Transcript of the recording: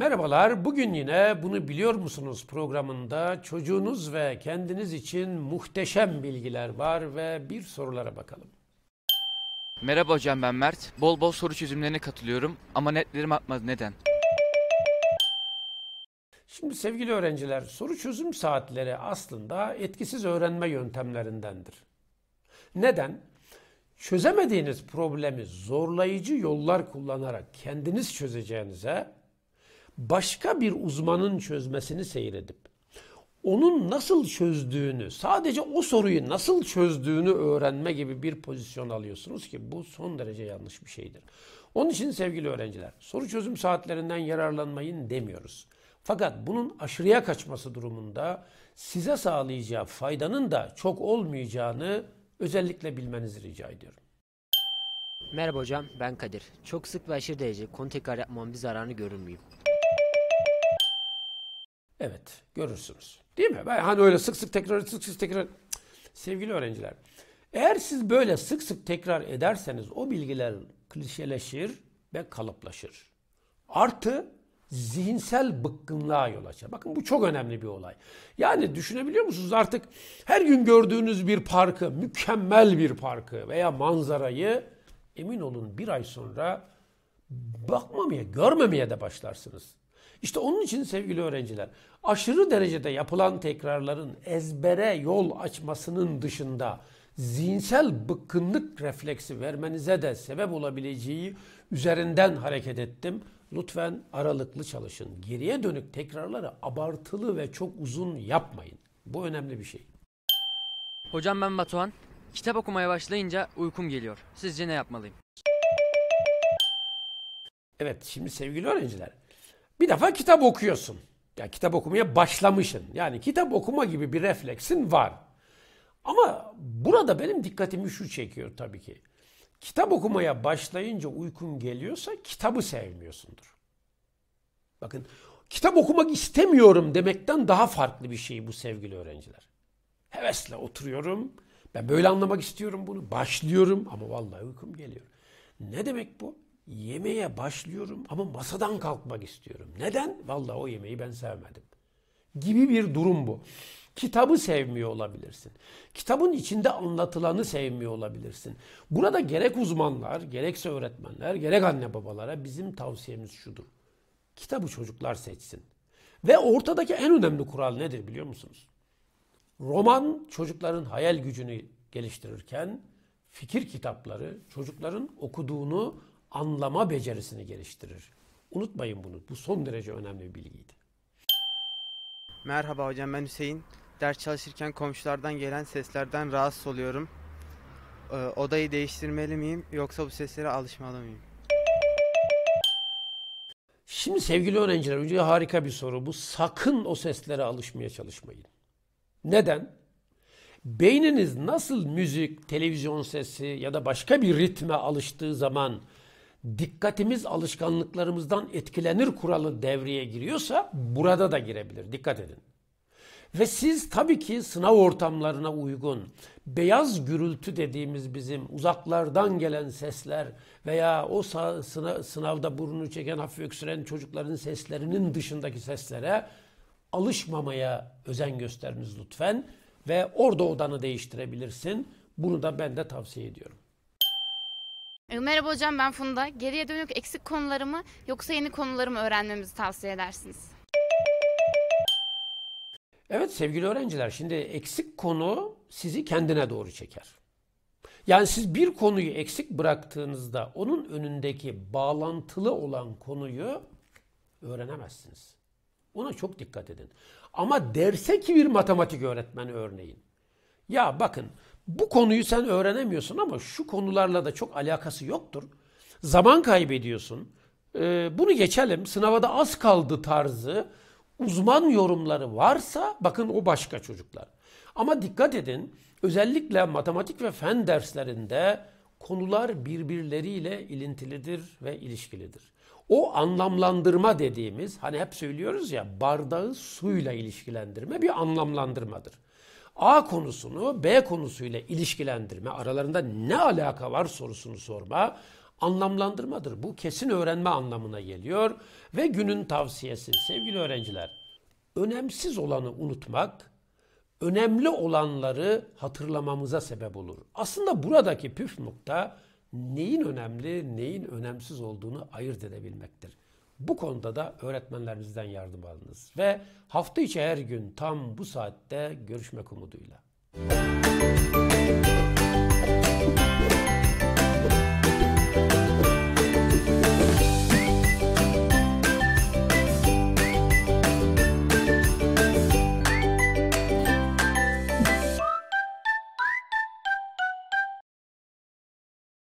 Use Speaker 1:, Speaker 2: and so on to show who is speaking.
Speaker 1: Merhabalar, bugün yine Bunu Biliyor Musunuz programında çocuğunuz ve kendiniz için muhteşem bilgiler var ve bir sorulara bakalım. Merhaba hocam ben Mert. Bol bol soru çözümlerine katılıyorum ama netlerim atmadı neden? Şimdi sevgili öğrenciler, soru çözüm saatleri aslında etkisiz öğrenme yöntemlerindendir. Neden? Çözemediğiniz problemi zorlayıcı yollar kullanarak kendiniz çözeceğinize başka bir uzmanın çözmesini seyredip onun nasıl çözdüğünü, sadece o soruyu nasıl çözdüğünü öğrenme gibi bir pozisyon alıyorsunuz ki bu son derece yanlış bir şeydir. Onun için sevgili öğrenciler, soru çözüm saatlerinden yararlanmayın demiyoruz. Fakat bunun aşırıya kaçması durumunda size sağlayacağı faydanın da çok olmayacağını özellikle bilmenizi rica ediyorum. Merhaba hocam, ben Kadir. Çok sık ve aşırı derece kontekar tekrar bir zararını görür müyüm? Evet görürsünüz. Değil mi? Ben hani öyle sık sık tekrar sık sık tekrar. Sevgili öğrenciler eğer siz böyle sık sık tekrar ederseniz o bilgiler klişeleşir ve kalıplaşır. Artı zihinsel bıkkınlığa yol açar. Bakın bu çok önemli bir olay. Yani düşünebiliyor musunuz artık her gün gördüğünüz bir parkı, mükemmel bir parkı veya manzarayı emin olun bir ay sonra bakmamaya, görmemeye de başlarsınız. İşte onun için sevgili öğrenciler aşırı derecede yapılan tekrarların ezbere yol açmasının dışında zihinsel bıkkınlık refleksi vermenize de sebep olabileceği üzerinden hareket ettim. Lütfen aralıklı çalışın. Geriye dönük tekrarları abartılı ve çok uzun yapmayın. Bu önemli bir şey. Hocam ben Batuhan. Kitap okumaya başlayınca uykum geliyor. Sizce ne yapmalıyım? Evet şimdi sevgili öğrenciler bir defa kitap okuyorsun. Ya yani kitap okumaya başlamışsın. Yani kitap okuma gibi bir refleksin var. Ama burada benim dikkatimi şu çekiyor tabii ki. Kitap okumaya başlayınca uykun geliyorsa kitabı sevmiyorsundur. Bakın kitap okumak istemiyorum demekten daha farklı bir şey bu sevgili öğrenciler. Hevesle oturuyorum. Ben böyle anlamak istiyorum bunu. Başlıyorum ama vallahi uykum geliyor. Ne demek bu? Yemeğe başlıyorum ama masadan kalkmak istiyorum. Neden? Vallahi o yemeği ben sevmedim. Gibi bir durum bu. Kitabı sevmiyor olabilirsin. Kitabın içinde anlatılanı sevmiyor olabilirsin. Burada gerek uzmanlar, gerekse öğretmenler, gerek anne babalara bizim tavsiyemiz şudur. Kitabı çocuklar seçsin. Ve ortadaki en önemli kural nedir biliyor musunuz? Roman çocukların hayal gücünü geliştirirken fikir kitapları çocukların okuduğunu anlama becerisini geliştirir. Unutmayın bunu. Bu son derece önemli bir bilgiydi. Merhaba hocam ben Hüseyin. Ders çalışırken komşulardan gelen seslerden rahatsız oluyorum. Ee, odayı değiştirmeli miyim yoksa bu seslere alışmalı mıyım? Şimdi sevgili öğrenciler önce harika bir soru bu. Sakın o seslere alışmaya çalışmayın. Neden? Beyniniz nasıl müzik, televizyon sesi ya da başka bir ritme alıştığı zaman dikkatimiz alışkanlıklarımızdan etkilenir kuralı devreye giriyorsa burada da girebilir. Dikkat edin. Ve siz tabii ki sınav ortamlarına uygun beyaz gürültü dediğimiz bizim uzaklardan gelen sesler veya o sınav, sınavda burnunu çeken hafif öksüren çocukların seslerinin dışındaki seslere alışmamaya özen gösteriniz lütfen ve orada odanı değiştirebilirsin. Bunu da ben de tavsiye ediyorum. E, merhaba hocam ben Funda. Geriye dönük eksik konularımı yoksa yeni konularımı öğrenmemizi tavsiye edersiniz? Evet sevgili öğrenciler şimdi eksik konu sizi kendine doğru çeker. Yani siz bir konuyu eksik bıraktığınızda onun önündeki bağlantılı olan konuyu öğrenemezsiniz. Ona çok dikkat edin. Ama derse ki bir matematik öğretmeni örneğin. Ya bakın bu konuyu sen öğrenemiyorsun ama şu konularla da çok alakası yoktur. Zaman kaybediyorsun. Ee, bunu geçelim. Sınava da az kaldı tarzı uzman yorumları varsa bakın o başka çocuklar. Ama dikkat edin özellikle matematik ve fen derslerinde konular birbirleriyle ilintilidir ve ilişkilidir. O anlamlandırma dediğimiz hani hep söylüyoruz ya bardağı suyla ilişkilendirme bir anlamlandırmadır. A konusunu B konusuyla ilişkilendirme, aralarında ne alaka var sorusunu sorma anlamlandırmadır. Bu kesin öğrenme anlamına geliyor ve günün tavsiyesi sevgili öğrenciler. Önemsiz olanı unutmak, önemli olanları hatırlamamıza sebep olur. Aslında buradaki püf nokta neyin önemli, neyin önemsiz olduğunu ayırt edebilmektir. Bu konuda da öğretmenlerinizden yardım alınız. Ve hafta içi her gün tam bu saatte görüşmek umuduyla. Müzik